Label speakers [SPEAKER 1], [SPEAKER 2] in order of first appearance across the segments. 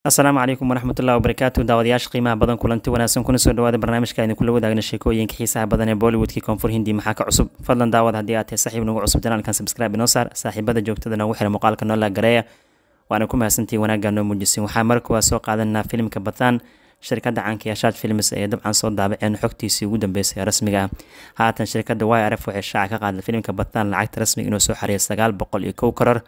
[SPEAKER 1] asalaamu calaykum waraxmatullahi wabarakaatu daawadayaasha qiimaha badan kulanti wanaagsan kuna soo dhawaada barnaamijka aynu kula wadaagna sheekooyinka xiisaha badan ee bollywoodkii koonfur hindi maxaa ka cusub fadlan daawad haddii aad tahay saxiib nagu cusub janaalkan sabscribe inoo saar saaxiibada joogtada noogu xira muuqaalka noola gareeya waana ku mahadsantihi wanaagga noo muujisin waxaa markuwaa soo qaadanaa filimka bataan shirkadda caankayaashaad films ee dabcan soo daabaceen xogtiisii ugu dambeysay rasmiga ah haatan shirkadda y rf waxay shaaca ka qaaday filimka bataan lacagta rasmiga inuu soo xariyay sagaal boqol iyo kow karar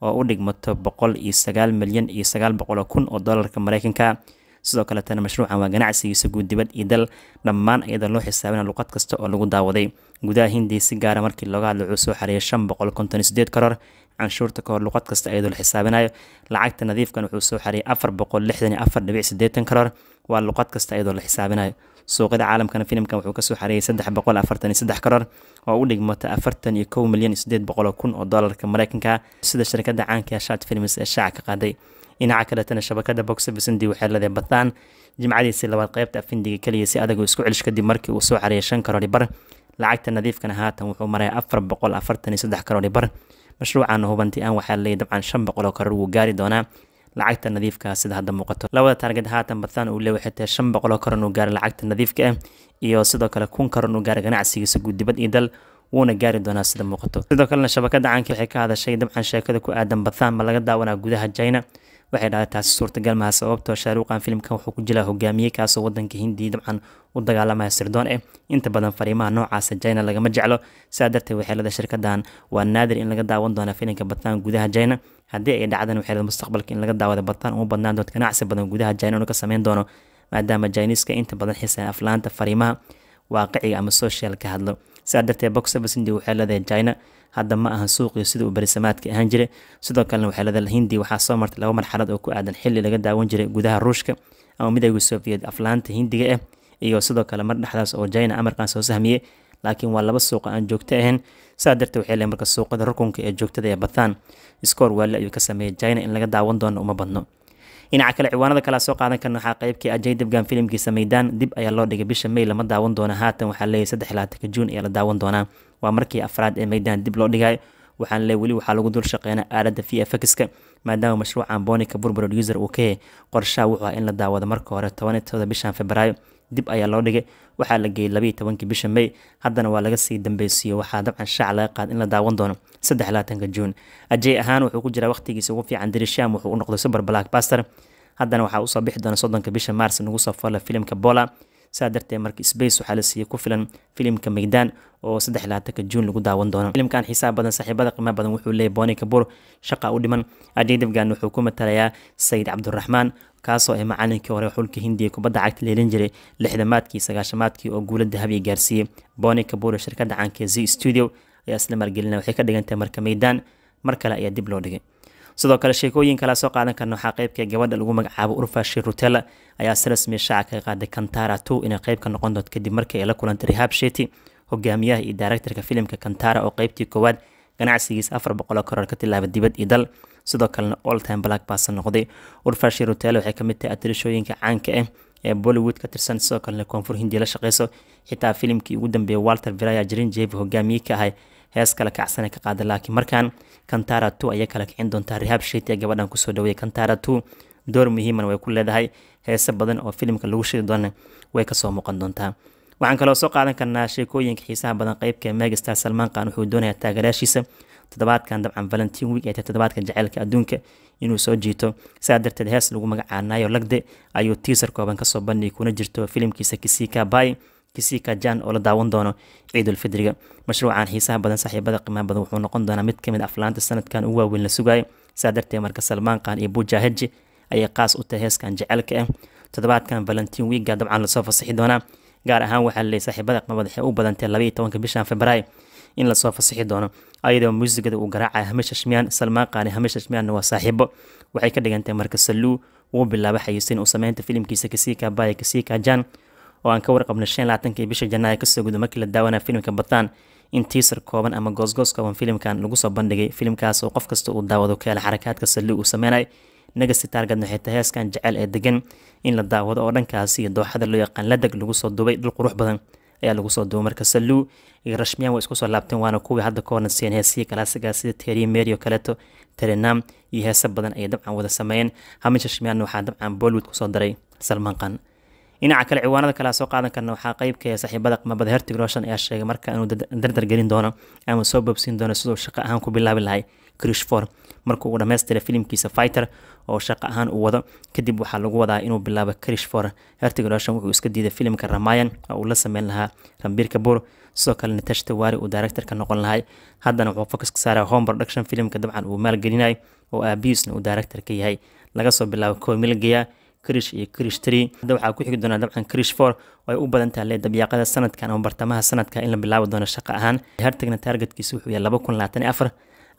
[SPEAKER 1] oo u dhigmato boqol iyo sagaal milyan iyo sagaal boqoloo kun oo dollarka maraykanka sidoo kaletana mashruucan waa ganacsigiisa guud dibad iyo dal dhammaan iyadoo loo xisaabina luqad kasta oo lagu daawaday gudaha hindiya si gaara ah markii looga hadla wuxuu soo xareeyay shan boqol konton iyo sideed karoor canshuurta kahor luqad kasta iyadoo la xisaabinayo lacagta nadiifkan wuxuu soo xareeyay afar boqol lixdan iyo afar dhibic sideetan karoor waa luqad kasta iyadoo la xisaabinayo suuqyada caalamkana filimkan wuxuu kasoo xareeyay saddex boqol afartan iyo saddex karar oo u dhigmata afartan iyo kow milyan sideed boqol oo kun oo doolarka mareykanka sida shirkada caanka shat films ee shaaca ka qaaday dhinaca kaletana shabakada boxe visindi waxay leedahay bataan jimcadiisii labaad qeybta afindiga keliya si adag isku celish kadib markii uu soo xareeyay shan karori bar lacagta nadiifkana haatan wuxuu maray afar boqol afartan iyo saddex karori bar mashruucana hubanti aan waxaa leeyay dabcan shan boqol oo karar wuu gaari doonaa lacagta nadiifka sida hadda muuqato labada taarget haatan bathan uu leeyahay xitaa shan boqoloo karan uu gaaray lacagta nadiifka ah iyo sidoo kale kun karan uu gaaray ganacsigiisa guddibad iyo dal wuuna gaari doonaa sida muuqato sidoo kalena shabakada caanka ah waxay ka hadashay dabcan sheekada ku aadan bathan ma laga daawanaa gudaha china waxay dhahay taasi suurtagal maha sababtoo ah shaaruuqan filimka wuxuu ku jilaa hogaamiye kaasoo wadanka hindiya dabcan u dagaalamaya sirdoon eh inta badan fariimaha noocaasa jina lagama jeclo saa darteed waxeelada shirkadan waa naadir in laga daawan doona filimka bataan gudaha jina haddii ay dhacdan waxeelada mustaqbalka in laga daawada bataan uma badnaan doonto ganacsi badan gudaha jina inuu ka sameyn doono maadaama jiniska inta badan xiseen aflaanta fariimaha waaqiciga ama social hadlo sidaa darteed box service india waxay leedahay china hadda ma aha suuqiyo sida uu berisamaadka ahaan jiray sidoo kalena waxay leedahay hindiya waxaa soo martay laba marxalad oo ku aadan xilli laga daawan jiray gudaha ruushka ama midowga soviyeed aflaanta hindiga ah iyo sidoo kale mar dhexdaas oo china amarkan soo sahmiyey laakiin waa laba suuqa aan joogto ahayn sidaa darteed waxay leedahay marka suuqada rukunka ee joogtada ee bataan iskoor waalle ayuu ka sameeyay china in laga daawan doono uma badno dhinaca kale ciwaanada kalea soo qaadan karna waxaa qaybkii ajay dibgan filimkiisa maydaan dib ayaa loo dhigay bisha may lama daawan doono haatan waxaa leeyahay saddex labaatanka juun ayaa la daawan doonaa waa markii afraad ee maydaan dib loo dhigayo waxaan le weli waxaa lagu dul shaqeynaa aaladda v f x-ka maadaama mashruucan boonika bur producer uu ka yahay qorshaha wuxuu ah in la daawado marka hore tobanitooda bishan febraayo dib ayaa loo dhigay waxaa la geeyey labaiyo tobankii bisha may haddana waa laga sii dambeysiiye waxaa dabcan shaac laga qaad in la daawan doono saddex labaatanka juun ajey ahaan wuxuu ku jiraa waqhtigiisa ugu fiican dirisham wuxuu u noqday suber black baster haddana waxaa usoo bixi doona soddonka bisha mars nagu soo falla filimka bola saa darteed marka space waxaa la siiyey ku filan filimka migdaan oo saddex laatanka juun lagu daawan doono filimkan xiisaha badan saaxiibada qiimaha badan wuxuu leeyahy booni kabuur shaqa u dhiman ajnidibgan wuxuu ku matalayaa sayid cabdiraxmaan kaasoo ah macalinkii hore xulka hindiya kubadda cagta leelin jiray lixdamaadkii sagaashamaadkii oo guula dahabiya gaarsiiyey booni kabuur ee shirkadda caanka z studio ayaa isla maalgelinaya waxay ka dhigantahay marka meydaan mar kale ayaa dib loo dhigay sidoo kale sheekooyin kale soo qaadan karna waxaa qeybka gabadha lagu magacaabo urfa shirutela ayaa si rasmiya shaaca kaga qaaday kantara two inay qeybka noqon doonto kadib markii ay la kulantay rihab sheti hogaamiyaha iyo daaraktarka filimka kantara oo qeybtii koowaad ganacsigiis afar boqoloo koror ka tilaaba dibad iyo dal sidoo kalena oltime black baasa noqday urfa shirutela waxay kamid tahay atirishooyinka caanka ah ee bollywood ka tirsan sidoo kalena koonfur hindiya la shaqeyso xitaa filimkii ugu dambeeyay walter viraya jirin jeevi hogaamiye ka ahay hees kala kacsane ka qaada laakiin markaan kantara two ayaa kala kicin doontaa rihab sheeti ee gabadhan kusoo dhaweeyay kantara two door muhiiman ah way ku leedahay heese badan oo filimka lagu shiri doona way kasoo muuqan doontaa waxaan kaloo soo qaadan karnaa sheekooyinka xiisaha badan qeybka megastar salmaan qaan wuxuu doonayaa taageerayaashiisa toddobaadkan dabcan valentin week ee tahay toddobaadka jaceylka adduunka inuu soo jiito sidaa darteed hees lagu magacaanayo lagde ayuu tiisar kooban kasoo bandhigi kuna jirto filimkiisa kisika bay kisii oo la daawan doono ciidulfidriga mashruucan xiisaha badan saaxiibada qiimaha badan wuxuu noqon doonaa mid kamid ah aflaanta sanadkan ugu waaweyn la sugayo saa darteed marka salmaan khan iyo bujahaji ayay qaas u tahay heeskan jecelka ah toddobaadkan valentin wiiga dabcan lasoo fasixi doonaa gaar ahaan waxaa laleeyay saaxiibada qiimaha waxay u badantay labaiyo tobanka bishan februaayo in lasoo fasixi doono ayadoo muusigada uu garaacaya hamisha shmiyaan salmaan qaani hamisha shmiyaanna waa saaxiibo waxay ka dhigantay marka saluu wuu bilaaba xayeysin uu sameynta filimkiisa kasii kaabaya kasii kaajaan oo aan ka warqabnay shan laaatanki bisha janaayo kasoo gudba markii la daawanaa filimka bataan in tiisar kooban ama goosgoos kooban filimkan lagu soo bandhigay filimkaas oo qof kasta uu daawado ka hela xarakaadka saldhig uu sameynay negasi taargad naxita heeskan jecel ee degan in la daawado oo dhankaasi iyo dooxada loo yaqaan ladag lagu soo dubay dhul qurux badan ayaa lagu soo duubay marka saluu iyo rashmiyaan way isku soo laabteen waana kuwii hadda ka horan seen kalaasiga sida teeriya merio kaleeto terenam iyo heese badan ayay dabcan wada sameeyeen hamish rashmiyaanna waxaa dabcan bollywood kusoo daray salmaan qan dhinaca kale ciwaanada kale soo qaadan karna waxaa qeybka saaxiibada mabada hertig roshan ayaa sheegay marka inuu dardar gelin doono ama soo boobsiin doono siduu shaqo ahaan ku bilaabi lahay krishfor markuu uu dhammaystira filimkiisa fighter oo shaqo ahaan uu wado kadib waxaa lagu wadaa inuu bilaabo krishfor hertig roshan wuxuu iska diiday filimka ramayan oo uu la sameyn lahaa rambir kabur sidoo kalena tashtawari uu directorka noqon lahay haddana wuxuu focus ka saaraa home production filimka dabcan uu maalgelinayo oo aabihiisna uu director yahay laga soo bilaabo koomilageya krish iyo krish tree waxaa ku xigi doonaa dabcan krish for oo ay u badan tahay le dabyaaqada sanadkan ama bartamaha sanadka in la bilaabi doono shaqo ahaan hartagna taargetkiisa wuxuu yahay laba kun labaatan afar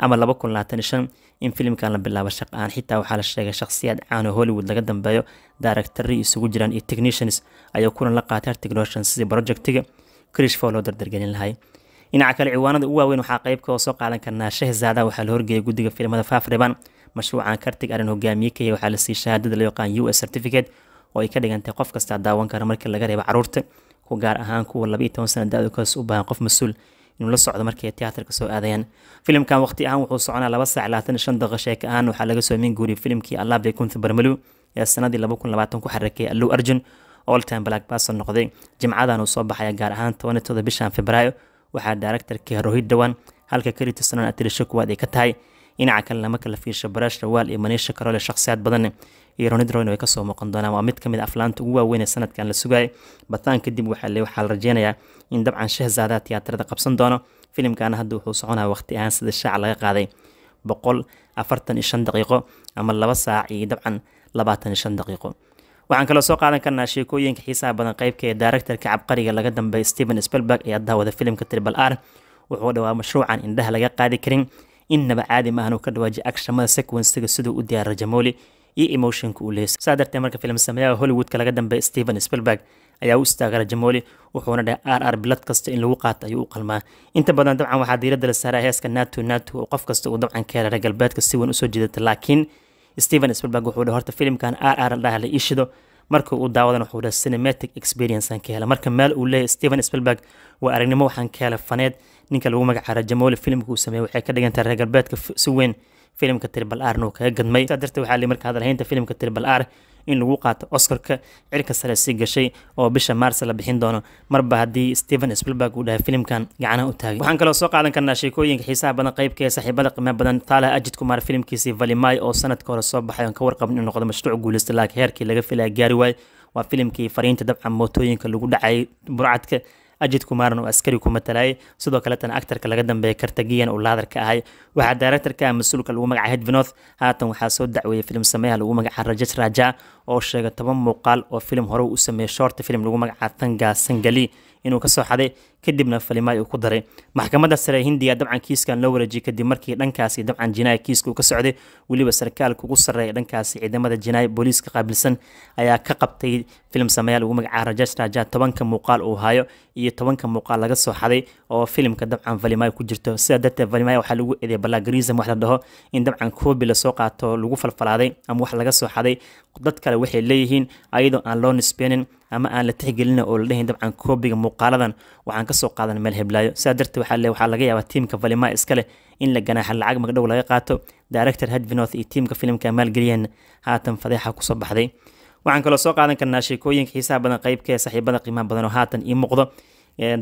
[SPEAKER 1] ama laba kun labaatan shan in filimkan la bilaabo shaqa ahaan xitaa waxaa la sheegay shakhsiyaad caan hollywood laga dambeeyo directari isugu jiraan iyo technicians ayuu kulan la qaatay hartigroshan sidii projectiga krish for loo dardargelin lahay dhinaca kale ciwaanada ugu waaweyn waxaa qeyb ka soo qaadan karnaa shehzaada waxaa la horgeeyay guddiga filimada faafriban mashruucan kartig arrin hogaamiye kaya waxaa la siiyey shahaadada loo yaqaan u s certificate oo ay ka dhigantay qof kasta daawan kara markii laga reebo caruurta ku gaar ahaan kuwa laba toban sana da-da kaas u baahan qof mas-uul inuu la socdo markii tiyaatarka soo aadayaan filimkan waqti ahaan wuxuu soconaa laba saac labaatan shan daqiiqo sheeka ahaan waxaa laga soo min guuriyay filimkii allaabay kunta barmalu ee sanadii laba kun labaatan ku xarakay allu arjun oltime blackbason noqday jimcadan uu soo baxaya gaar ahaan toban bishan februaayo waxaa daaractarkii rohid dhawan halka karitu sanan ay ka tahay dhinaca kale lama kala fiirsha baraashra waal iyo maniisha karole shakhsiyaad badan iyo ronidroyn ay kasoo muuqan doonaan waa mid kamid aflaanta ugu waaweyn sanadkan la sugayay bataan kadib waxaa la rajeynayaa in dabcan shahzaadaa tiyaatarada qabsan doono filimkaana hadda wuxuu soconaya waqti ahaan sida shaac laga qaaday boqol afartan iyo daqiiqo ama laba saac iyo dabcan labaatan iyo daqiiqo waxaan kaloo soo qaadan karnaa sheekooyinka xiisaha badan qaybka ee daaraktarka cabqariga laga dambeeyay stephen spelberg ee addaha wada filimka tribal r wuxuu dhawaa mashruucan indhaha laga qaadi karin innaba caadi maahan uu ka dhawaajiyo agshamada sequensiga siduu u diyaara jamooli iyo emotionka uu leeyay saa darteed marka film sameeyaha hollywoodka laga dambeeya stephen spilberg ayaa u istaagay rajamooli wuxuuna dhahay r r bilad kasta in lagu qaato ayuu u qalmaa inta badan dabcan waxaa diiradda la saaray heeska nato nato oo qof kasta uu dabcan ka hela galbeedka si weyn usoo jeedata laakiin stephen spilberg wuxuu dhahay horta filimkan r r dhaha la iishido marka uu daawadan wuxuu dhahay cinematic experience aan ka hela marka meel uu leeyahay stephen spilberg waa aragnimo waxaan ka hela faneed ninka lagu magaca rajamoole filimka uu sameeyey waxay ka dhigantahay reer galbeedka si weyn filimka tribal r nuu kaga gadmay saa darteed waxaa li marka hadalhaynta filimka tribal r in lagu qaato oscarka cirka sare sii gashay oo bisha maars la bixin doono marba haddii stephen sbilberg uu dhahay filimkan gacanaha u taagay waxaan kaloo soo qaadan karnaa sheekooyinka xiisaha badan qaybka ee saaxiibada qiimaha badan taala ajid kumar filimkiisii valimay oo sanadka hore soo baxay oon ka warqabin inuu noqdo mashruuc guulaysta laakiin heerkii laga filaya gaari waay waa filimkii fariinta dabcan mootooyinka lagu dhacay burcadka ajid kumaran oo askari ku matalayay sidoo kaletana actarka laga dambeeya kartagiyan uu laadarka ahay waxaa directorka ah mas-uulka lagu magacay hedvinoth haatan waxaa soo dacweeyey filim sameeha lagu magacaa rajas raja oo sheegay toban muuqaal oo filim hore u sameeyey shoorta filim lagu magacaa tanga sangali inuu ka soo xaday kadibna falimaad uu ku daray maxkamadda sare hindiya dabcan kiiskan loo wareejiyay kadib markii dhankaasi dabcan jinaaya kiiska uu ka socday weliba sarkaalka ugu sarreeya dhankaasi ciidamada jinaaya booliiska qaabilsan ayaa ka qabtay filim sameeyaal ugu magacaaba rajesh raja tobanka muuqaal uu hayo iyo tobanka muuqaal laga soo xaday oo filimka dabcan valimay ku jirto sidaa darteed valimay waxaa lagu eedeeyay balagarism wax la dhaho in dabcan koobi lasoo qaato lagu falfalaaday ama wax laga soo xaday dad kale waxay leeyihiin ayadoo aan loo nisbeenin ama aan la tixgelin oo la dhehayn dabcan koobiga muuqaaladan waxaan waxaan kasoo qaadan meel heblaayo sidaa darteed waxaa le waxaa laga yaabaa tiimka valimaa iskale in la ganaaxa lacag magdhow laga qaato director hedvinoth iyo tiimka filimka maalgeliyeen haatan fadeexa kusoo baxday waxaan kaloo soo qaadan karnaa sheekooyinka xiisaha badan qaybkee saxiibada qiimaha badan oo haatan ii muuqdo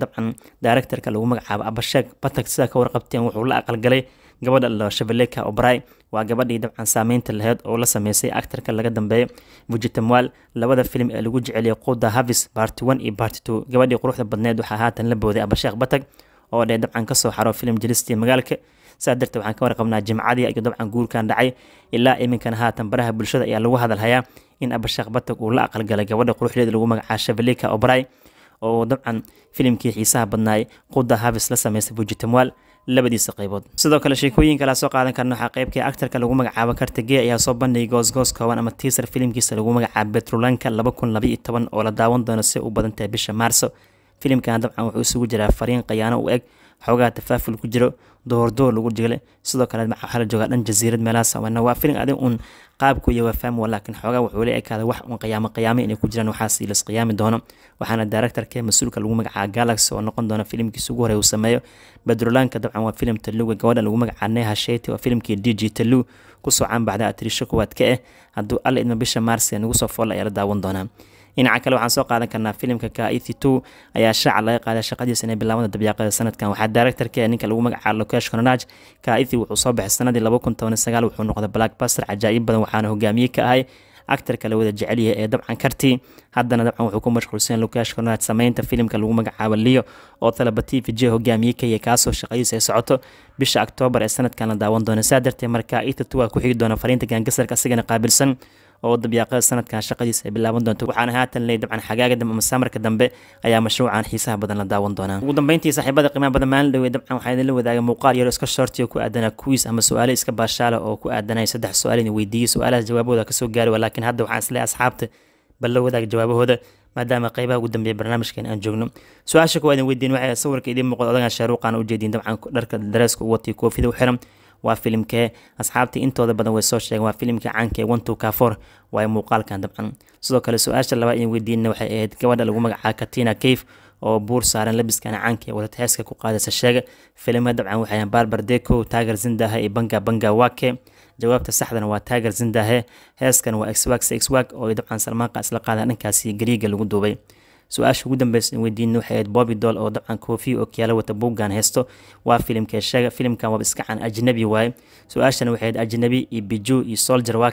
[SPEAKER 1] dabcan directorka lagu magacaabo abasheeg batak sidaa ka warqabteen wuxuu la aqalgalay gabadha la shabaleka obray waa gabadhii dabcan saameynta laheyd oo la sameysay actarka laga dambeeya vujitamwal labada filim ee lagu jeceliyay quda havis barty one iyo barty two gabadhii quruxda badneed waxaa haatan la booday abasheekh batag oo dhee dabcan kasoo xaro filim jilistii magaalka saa darteed waxaan ka warqabnaa jimcadii ayuu dabcan guurkan dhacay ilaa iminkana haatan baraha bulshada ayaa lagu hadalhayaa in abasheekh batag uu la aqalgalay gabadha quruxdeeda lagu magacaabo shabaleka obray oo dabcan filimkii xiisaha badnaay quda havis la sameysay vujitamwal labadiisa qaybood sidoo kale sheekooyinka la soo qaadan karna waxaa qaybkii aktarka lagu magacaabo kartage ayaa soo bandhigay goosgoos kooban ama tiisar filimkiisa lagu magacaabo betrolanka oo la daawan doono si u badantahay bisha maarso filimkana dabcan wuxuu isugu jiraa fariin khayaano u eg xoogaa tafaaful ku jiro doordoor lagu jigle sidoo kale waxaa la joogaa dhan jasiirad meelaas wana waa filin qaabku iyo waa fahmi xoogaa wuxuu ekaada wax uun qiyaamo qiyaamo inay ku jiraan waxaas ilas qiyaami doono waxaana directorka mas-uulka lagu magacaa galaxy oo noqon doona filimkiisa ugu horey uu sameeyo badrulaanka dabcan waa filim taluga gabadha lagu magacaa neha sheyti waa filimkii d j talu kusoo caanbaxda atrisho kuwaad ka ah hadduu alla idma bisha maarsi nagu soo foolla ayaa la daawan doonaa dhinaca kale waxaan soo qaadan karnaa filimka kaithi e two ayaa shaaca laga qaaday shaqadiisa inay bilaabada dabyaaqada sanadkan waxaa directorka ninka lagu magacaabo lokesh konanaj kaithi e wuxuu soo baxay sanadii laba kun toban sagaal wuxuu noqday blackbuster cajaa'ib badan waxaana hogaamiye ka ahay actarka la wada jecel ee dabcan karti haddana dabcan wuxuu ku mashquulsan lukash kornaad samaynta filimka lagu magacaabo liyo oo talaba t v j hogaamiye ka kaasoo shaqadiisa ay socoto bisha oktoobar ee sanadkan la daawan doona saa darteed markaa ita e tuwa ku xigi doona fariinta gaangasarka asigana qaabilsan oo wadda biyaaqada sanadkan shaqadiisa ay bilaaban doonto waxaana haatan ley dabcan xagaaga dambe masaamarka dambe ayaa mashruucan xiisaha badan la daawan doonaa ugu dambeyntii saaxiibada qiimaha badan maalin dhowey dabcan waxaa idinla wadaagay muuqaal yaro iska shortiga ku aadanaa kuwiis ama su-aale iska baashaala oo ku aadanaya saddex su-aal idin weydiiyey su-aalahaas jawaabahooda kasoo gaari waa laakiin hadda waxaan isleeyahay asxaabta bal la wadaag jawaabahooda maadaama qaybaha ugu dambeeya barnaamijkan aan joogno su-aasha kuwaa idin weydiin waxay sawirka idiin muuqda odagaan shaaruuqaana ujeediin dabcan dharka dareeska u watay koofida u xiran waa filimke asxaabtii intooda badan way soo sheegeen waa filimkii caankee ontukafor waaay muuqaalkan dabcan sidoo kale su-aasha labaa in weydiinna waxay ahayd gabadha lagu magacaaba katina kayf oo buur saaran labiskaan caanka ee wadat ku qaadaysa sheega filimada dabcan waxay barbar deco taagar zindahe iyo banga banga wake jawaabta saxdana waa taagar zindahe heeskan waa exwag exwag oo dabcan salmaanqa isla qaadaan dhankaasi gariiga lagu duubay su-aasha ugu dambeysa in weydiina waxay ahayd bobi doll oo dabcan koofiya oo wata buuggan heesto waa filimkee sheega filimkan waaba iska ajnabi waaye su-aashana waxay ahayd ajnabi iyo biju iyo solger waa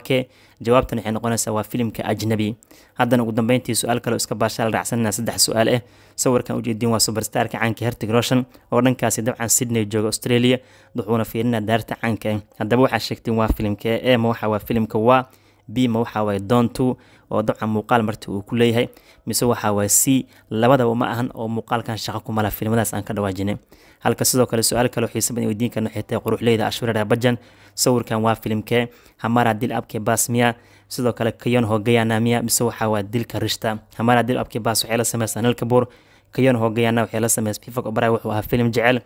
[SPEAKER 1] jawaabtan waxay noqonaysaa waa filimka ajnabi haddana ugu dambeyntii su-aal kaleo iska baashaal raacsanana saddex su-aal ah sawirkan ujeedin waa subarstarka caanka hertig roshan oo dhankaasi dabcan sydney jooga australia wuxuuna fiirina daarta caanka ah haddaba waxaa sheegteen waa filimkee e ma waxa waa filimka waa b ma waxa waaye don two oo dabcan muuqaal marti uu ku leeyahay mise waxaa c labadaba ma ahan oo muuqaalkan shaqo kumala filmadaas aan ka dhawaajinay halka sidoo kale su-aal kale xiisa badan weydiinkarna xitay quruxleyda ashwirara bajan sawirkan waa filimkee hamara dil abke baas miya sidoo kale kayon hogayana miya mise waxaa dilka rishta hamara dil abke baas waxay la samaysaa nilkabur kayon hogayana waxay la samaysaa fifak obara wuxuu ahaa filim jecel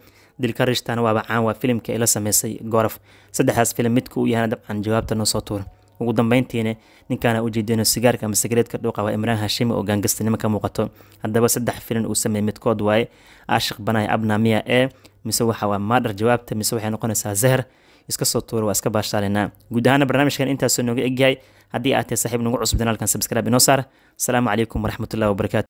[SPEAKER 1] dilka rishtan waaba caan waa filimka ay la samaysay gorof saddexdaas filim midka uu yahana dabcan jawaabta noo soo tuur ugu dambeyntiina ninkaana ujeedino sigaarka ama sigareedka dhuu qaba imraan hashimi oo gaangastinimo ka muuqato haddaba saddex filin uu sameeyey midkood waaye aashiq banaay abnamiya ee mise waxa waa maadhar jawaabta mise waxay noqonaysaa zeher iska soo tuura waa iska baashaalinaa guud ahaana barnaamijkan intaasoo nooga egyahay haddii aatee saaxiib nagu cusub janaalkan sabskrib inoo saar asalaamu calaykum waraxmatullahi wabarakatu